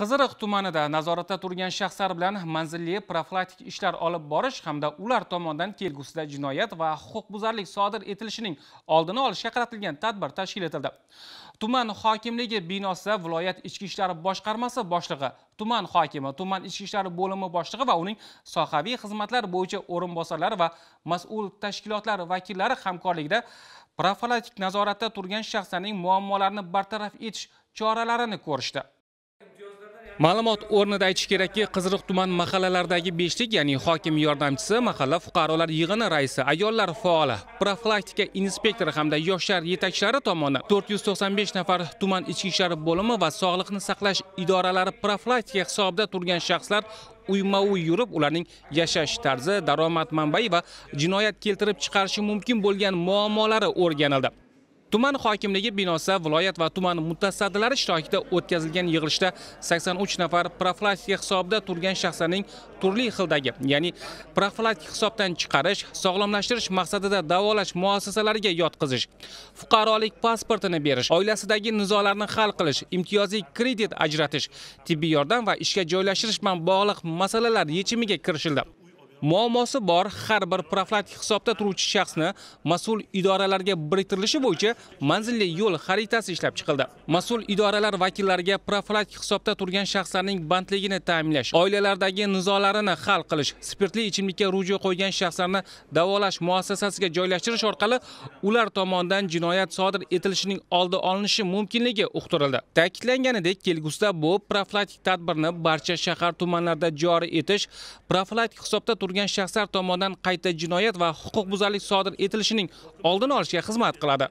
qiziriq tumanida nazoratda turgan shaxslar bilan manzilli profilaktik ishlar olib borish hamda ular tomonidan kelgusida jinoyat va huquqbuzarlik sodir etilishining oldini olishga qaratilgan tadbir tashkil etildi tuman hokimligi binosida viloyat ichki ishlar boshqarmasi boshlig'i tuman hokimi tuman ichki ishlar bo'limi boshlig'i va uning sohaviy xizmatlar bo'yicha o'rinbosarlari va mas'ul tashkilotlar vakillari hamkorligida profilaktik nazoratda turgan shaxslarning muammolarini bartaraf etish choralarini ko'rishdi Ma'lumot o'rnida aytish kerakki, Qiziriq tuman mahallalaridagi 5 ya'ni hokim yordamchisi, mahalla fuqarolar yig'ini raisi, ayollar faoli, profilaktika inspektori hamda yoshlar yetakchilari tomonidan 495 nafar tuman ichki ishlar bo'limi va sog'liqni saqlash idoralari profilaktika hisobida turgan shaxslar uyma-uy yurib, ularning yashash tarzi, daromad manbai va jinoyat keltirib chiqarishi mumkin bo'lgan muammolari o'rganildi. tuman hokimligi binosi viloyat va tuman mutasaddilari ishtirokida o'tkazilgan yig'ilishda 83 nafar profilaktika hisobida turgan shaxslarning turli xildagi ya'ni profilaktik hisobdan chiqarish sog'lomlashtirish maqsadida davolash muassasalariga yotqizish fuqarolik pasportini berish oilasidagi nizolarni hal qilish imtiyozli kredit ajratish tibbiy yordam va ishga joylashtirish bilan bog'liq masalalar yechimiga kirishildi muammosi bor har bir profilaktik hisobda turuvchi shaxsni mas'ul idoralarga biriktirilishi bo'yicha manzilli yo'l xaritasi ishlab chiqildi. Mas'ul idoralar vakillariga profilaktik hisobda turgan shaxslarning bandligini ta'minlash, oilalardagi nizolarini hal qilish, spirtli ichimlikka ruju qo'ygan shaxslarni davolash muassasasiga joylashtirish orqali ular tomonidan jinoyat sodir etilishining oldi olinishi mumkinligi uqtirildi. Ta'kidlanganidek, kelgusida bu profilaktik tadbirni barcha shahar tumanlarda joriy etish, profilaktik hisobda turgan shaxslar tomonidan qayta jinoyat va huquqbuzarlik sodir etilishining oldini olishga xizmat qiladi